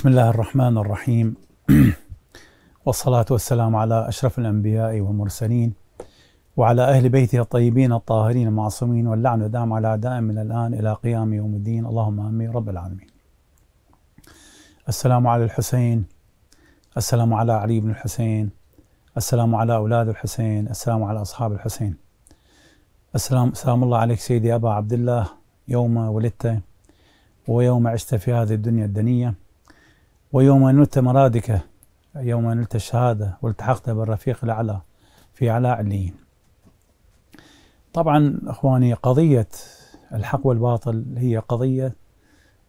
بسم الله الرحمن الرحيم والصلاة والسلام على أشرف الأنبياء والمرسلين وعلى أهل بيته الطيبين الطاهرين المعصومين واللعن دام على دائم من الآن إلى قيام يوم الدين اللهم آمين رب العالمين السلام على الحسين السلام على علي بن الحسين السلام على أولاد الحسين السلام على أصحاب الحسين السلام سلام الله عليك سيدي أبا عبد الله يوم ولدت ويوم عشت في هذه الدنيا الدنيه ويوم نلت مرادك يوم نلت الشهادة والتحقت بالرفيق الأعلى في أعلى عليين طبعا إخواني قضية الحق والباطل هي قضية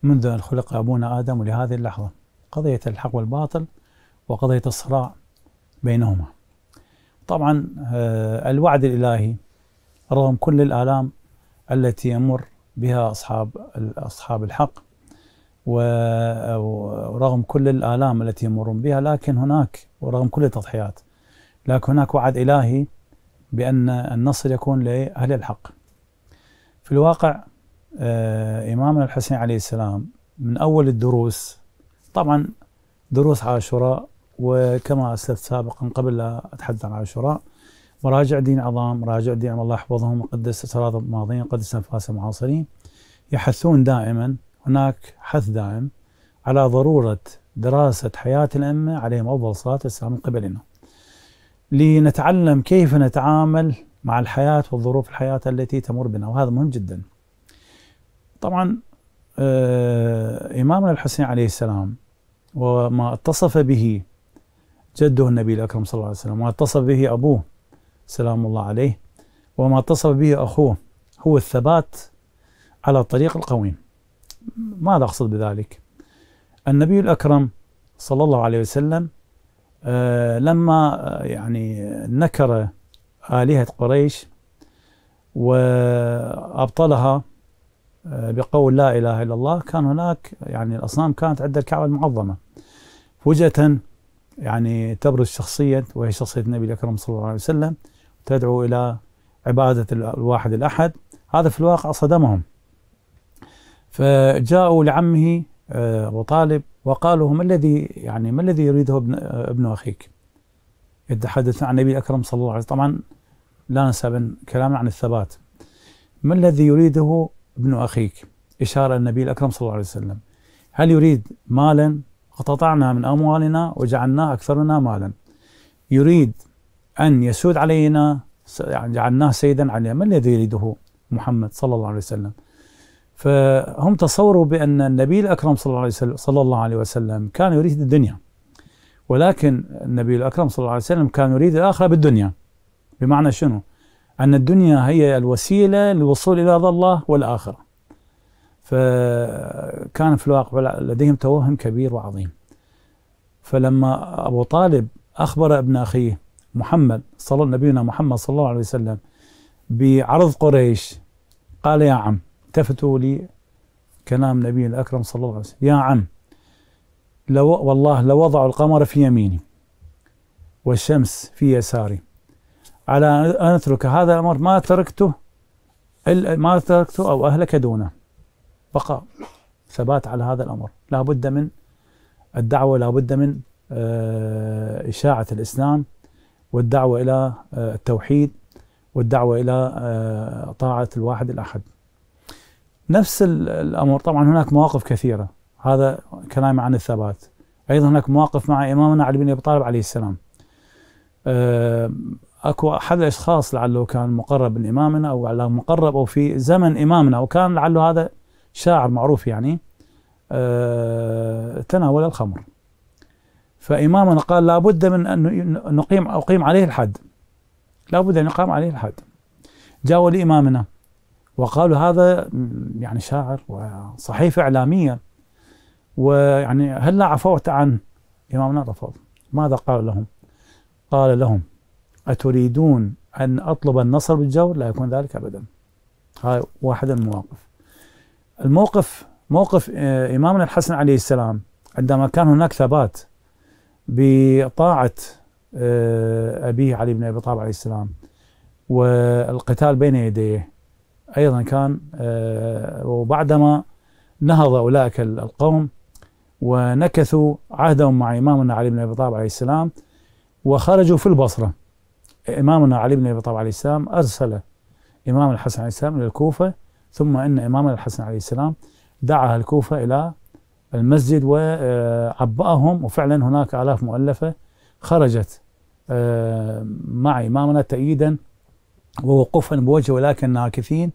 منذ أن خلق أبونا آدم ولهذه اللحظة قضية الحق والباطل وقضية الصراع بينهما طبعا آه، الوعد الإلهي رغم كل الآلام التي يمر بها أصحاب أصحاب الحق ورغم كل الآلام التي يمرون بها لكن هناك ورغم كل التضحيات لكن هناك وعد إلهي بأن النصر يكون لأهل الحق في الواقع آه، إمامنا الحسين عليه السلام من أول الدروس طبعا دروس عاشوراء وكما أسلفت سابقا قبل لا أتحدث عن عاشوراء مراجع دين عظام مراجع دين الله يحفظهم وقدس أسرار الماضين قدس أنفاس المعاصرين يحثون دائما هناك حث دائم على ضرورة دراسة حياة الأئمة عليهم أفضل صلاة السلام من قبلنا لنتعلم كيف نتعامل مع الحياة والظروف الحياة التي تمر بنا وهذا مهم جدا طبعا آه، إمامنا الحسين عليه السلام وما اتصف به جده النبي الأكرم صلى الله عليه وسلم وما اتصف به أبوه سلام الله عليه وما اتصف به أخوه هو الثبات على الطريق القويم ماذا أقصد بذلك النبي الأكرم صلى الله عليه وسلم آه، لما آه، يعني نكر آلهة قريش وأبطلها آه، بقول لا إله إلا الله كان هناك يعني الأصنام كانت عند الكعبة المعظمة فجأة يعني تبرز شخصية وهي شخصية النبي الأكرم صلى الله عليه وسلم تدعو إلى عبادة الواحد الأحد هذا في الواقع صدمهم فجاءوا لعمه آه، أبو طالب وقالوا ما الذي يعني ما الذي يريده ابن, ابن أخيك يتحدث عن النبي الأكرم صلى الله عليه وسلم طبعا لا ننسى كلامنا عن الثبات ما الذي يريده ابن أخيك إشارة النبي الأكرم صلى الله عليه وسلم هل يريد مالا قطعنا من أموالنا وجعلناه أكثرنا مالا يريد أن يسود علينا يعني جعلناه سيدا علينا ما الذي يريده محمد صلى الله عليه وسلم فهم تصوروا بأن النبي الأكرم صلى الله عليه وسلم كان يريد الدنيا ولكن النبي الأكرم صلى الله عليه وسلم كان يريد الآخرة بالدنيا بمعنى شنو؟ أن الدنيا هي الوسيلة للوصول إلى رضا الله والآخرة فكان في الواقع لديهم توهم كبير وعظيم فلما أبو طالب أخبر ابن أخيه محمد صلى نبينا محمد صلى الله عليه وسلم بعرض قريش قال يا عم التفتوا لكلام نبي الأكرم صلى الله عليه وسلم يا عم لو والله لوضعوا القمر في يميني والشمس في يساري على أن أترك هذا الأمر ما تركته ما تركته أو أهلك دونه بقاء ثبات على هذا الأمر لا بد من الدعوة لا بد من آه، إشاعة الإسلام والدعوة إلى آه، التوحيد والدعوة إلى آه، طاعة الواحد الأحد نفس الامر طبعا هناك مواقف كثيره هذا كلام عن الثبات ايضا هناك مواقف مع امامنا علي بن ابي طالب عليه السلام أه، اكو احد الاشخاص لعله كان مقرب من امامنا او على مقرب او في زمن امامنا وكان لعله هذا شاعر معروف يعني أه، تناول الخمر فامامنا قال لابد من ان نقيم اقيم عليه الحد لابد ان يقام عليه الحد جاءوا لامامنا وقالوا هذا يعني شاعر وصحيفة إعلامية ويعني هلا عفوت عن إمامنا رفض ماذا قال لهم قال لهم أتريدون أن أطلب النصر بالجور لا يكون ذلك أبدا هاي واحد المواقف الموقف موقف آه، إمامنا الحسن عليه السلام عندما كان هناك ثبات بطاعة آه، أبيه علي بن أبي طالب عليه السلام والقتال بين يديه أيضا كان آه، وبعدما نهض أولئك القوم ونكثوا عهدهم مع إمامنا علي بن أبي طالب عليه السلام وخرجوا في البصرة إمامنا علي بن أبي طالب عليه السلام أرسل إمام الحسن عليه السلام إلى الكوفة ثم إن إمامنا الحسن عليه السلام دعا الكوفة إلى المسجد وعبأهم آه، وفعلا هناك آلاف مؤلفة خرجت آه، مع إمامنا تأييدا ووقوفا بوجه ولكن ناكثين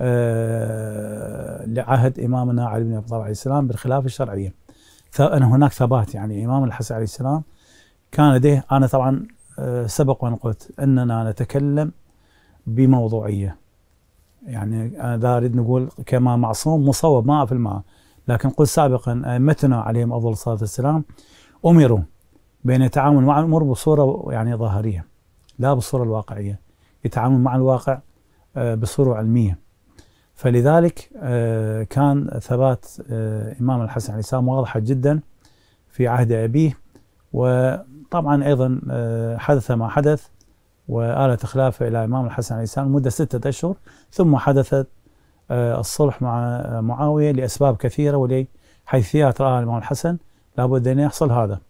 آه، لعهد امامنا علي بن ابي طالب عليه السلام بالخلافه الشرعيه. فأنا هناك ثبات يعني امام الحسن عليه السلام كان لديه انا طبعا آه، سبق وان قلت اننا نتكلم بموضوعيه. يعني انا ذا اريد نقول كما معصوم مصوب ما في الماء لكن قلت سابقا ائمتنا عليهم افضل الصلاه والسلام امروا بان التعامل مع الامور بصوره يعني ظاهريه لا بالصوره الواقعيه. يتعامل مع الواقع آه، بصوره علميه. فلذلك آه، كان ثبات آه، امام الحسن عليه السلام واضحه جدا في عهد ابيه وطبعا ايضا حدث ما حدث وآلة خلافه إلى الإمام الحسن عليه السلام مدة ستة أشهر ثم حدثت الصلح مع معاوية لأسباب كثيرة ولحيثيات رآها الإمام الحسن لابد أن يحصل هذا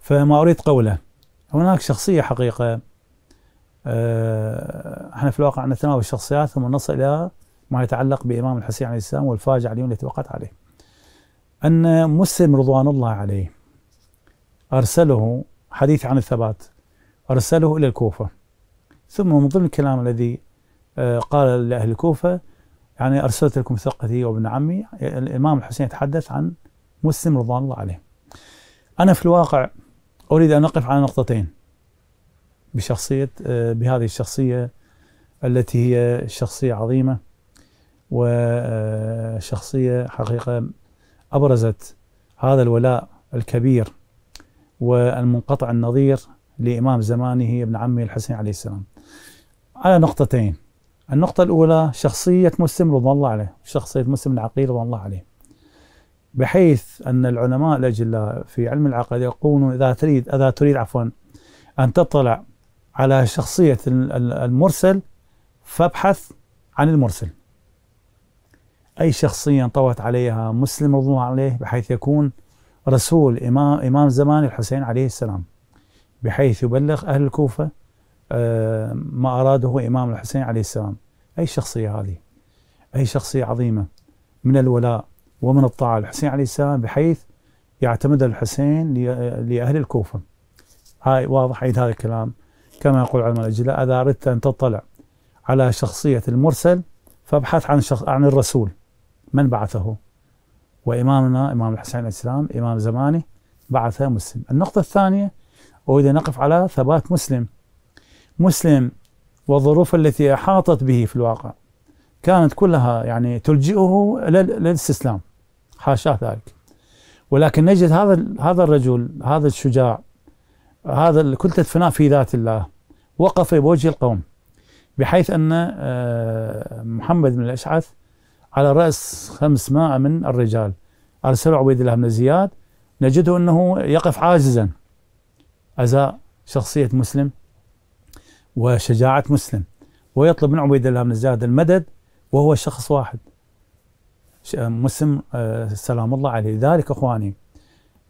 فما أريد قوله هناك شخصية حقيقة آه، احنا في الواقع نتناول الشخصيات ثم نصل الى ما يتعلق بامام الحسين عليه السلام والفاجعه اليوم التي وقعت عليه. ان مسلم رضوان الله عليه ارسله حديث عن الثبات ارسله الى الكوفه ثم من ضمن الكلام الذي آه، قال لاهل الكوفه يعني ارسلت لكم ثقتي وابن عمي الامام الحسين يتحدث عن مسلم رضوان الله عليه. انا في الواقع اريد ان اقف على نقطتين. بشخصية آه، بهذه الشخصية التي هي شخصية عظيمة وشخصية آه، حقيقة أبرزت هذا الولاء الكبير والمنقطع النظير لإمام زمانه ابن عمه الحسين عليه السلام على نقطتين النقطة الأولى شخصية مسلم رضوان الله عليه شخصية مسلم العقيل رضوان الله عليه بحيث أن العلماء الأجلاء في علم العقل يقولون إذا تريد إذا تريد عفوا أن تطلع على شخصية المرسل فابحث عن المرسل أي شخصية انطوت عليها مسلم رضوان الله عليه بحيث يكون رسول إمام, إمام زمان الحسين عليه السلام بحيث يبلغ أهل الكوفة آه، ما أراده إمام الحسين عليه السلام أي شخصية هذه أي شخصية عظيمة من الولاء ومن الطاعة الحسين عليه السلام بحيث يعتمد الحسين لأهل الكوفة هاي واضح عيد هذا الكلام كما يقول علماء الأجلاء إذا أردت أن تطلع على شخصية المرسل فابحث عن شخص عن الرسول من بعثه وإمامنا إمام الحسين عليه السلام إمام زمانه بعث مسلم النقطة الثانية أريد أن نقف على ثبات مسلم مسلم والظروف التي أحاطت به في الواقع كانت كلها يعني تلجئه للاستسلام حاشاه ذلك ولكن نجد هذا هذا الرجل هذا الشجاع هذا كل الفناء في ذات الله وقف بوجه القوم بحيث أن آه، محمد بن الأشعث على رأس 500 من الرجال أرسلوا عبيد الله بن زياد نجده أنه يقف عاجزا أزاء شخصية مسلم وشجاعة مسلم ويطلب من عبيد الله بن زياد المدد وهو شخص واحد آه، مسلم آه، سلام الله عليه ذلك اخواني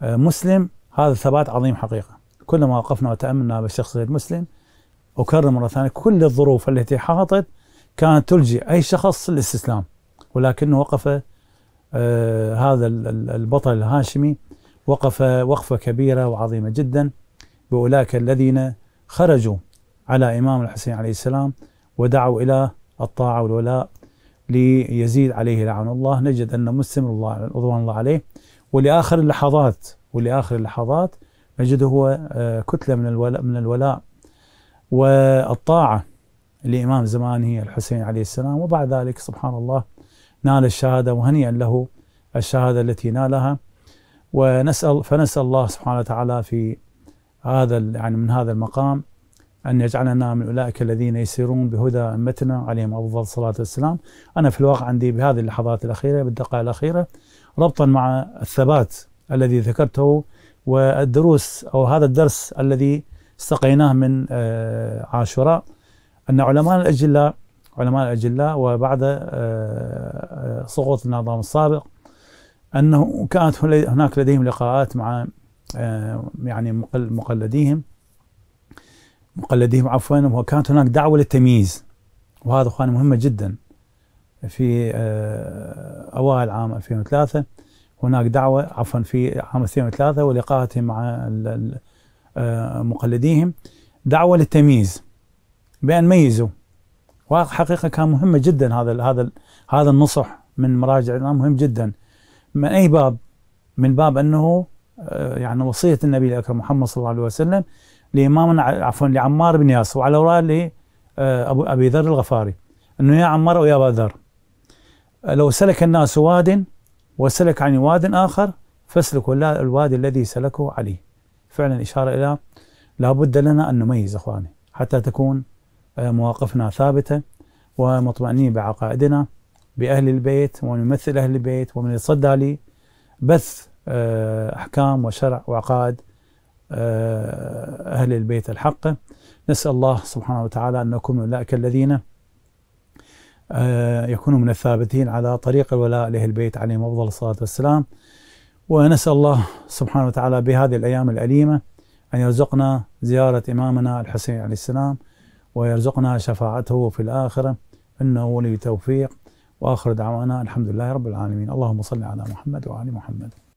مسلم هذا ثبات عظيم حقيقه كلما وقفنا وتأملنا بالشخص المسلم أكرر مرة ثانية كل الظروف التي حاطت كانت تلجي أي شخص للاستسلام ولكنه وقف آه هذا البطل الهاشمي وقف وقفة كبيرة وعظيمة جدا بأولئك الذين خرجوا على إمام الحسين عليه السلام ودعوا إلى الطاعة والولاء ليزيد عليه لعن الله نجد أن مسلم رضوان الله عليه ولآخر اللحظات ولآخر اللحظات نجده هو آه، كتلة من الولاء من الولاء والطاعة لإمام زمانه الحسين عليه السلام وبعد ذلك سبحان الله نال الشهادة وهنيئا له الشهادة التي نالها ونسأل فنسأل الله سبحانه وتعالى في هذا يعني من هذا المقام أن يجعلنا من أولئك الذين يسيرون بهدى أمتنا عليهم أفضل الصلاة والسلام أنا في الواقع عندي بهذه اللحظات الأخيرة بالدقائق الأخيرة ربطا مع الثبات الذي ذكرته والدروس أو هذا الدرس الذي استقيناه من آه، عاشوراء أن علماء الأجلاء علماء الأجلاء وبعد آه، آه، سقوط النظام السابق أنه كانت هناك لديهم لقاءات مع يعني مقلديهم مقلديهم عفوا وكانت هناك دعوة للتمييز وهذا أخواني مهمة جدا في أوائل عام 2003 هناك دعوه عفوا في عام 2003 ولقاءاتهم مع آه، مقلديهم دعوه للتمييز بان ميزوا وحقيقه كان مهمه جدا هذا هذا هذا النصح من مراجع مهم جدا من اي باب؟ من باب انه آه، يعني وصيه النبي الاكرم محمد صلى الله عليه وسلم لامامنا عفوا لعمار بن ياسر وعلى وراء لأبو آه، ابي ذر الغفاري انه يا عمار ويا ابا ذر لو سلك الناس واد وسلك عن واد آخر فاسلكوا الوادي الذي سلكه عليه فعلا إشارة إلى لابد لنا أن نميز أخواني حتى تكون آه، مواقفنا ثابتة ومطمئنين بعقائدنا بأهل البيت ومن يمثل أهل البيت ومن يتصدى لبث آه، أحكام وشرع وعقائد آه، أهل البيت الحق نسأل الله سبحانه وتعالى أن نكون أولئك الذين آه، يكونوا من الثابتين على طريق الولاء لأهل البيت عليهم أفضل الصلاة والسلام ونسأل الله سبحانه وتعالى بهذه الأيام الأليمة أن يرزقنا زيارة إمامنا الحسين عليه السلام ويرزقنا شفاعته في الآخرة إنه ولي توفيق وآخر دعوانا الحمد لله رب العالمين اللهم صل على محمد وعلى محمد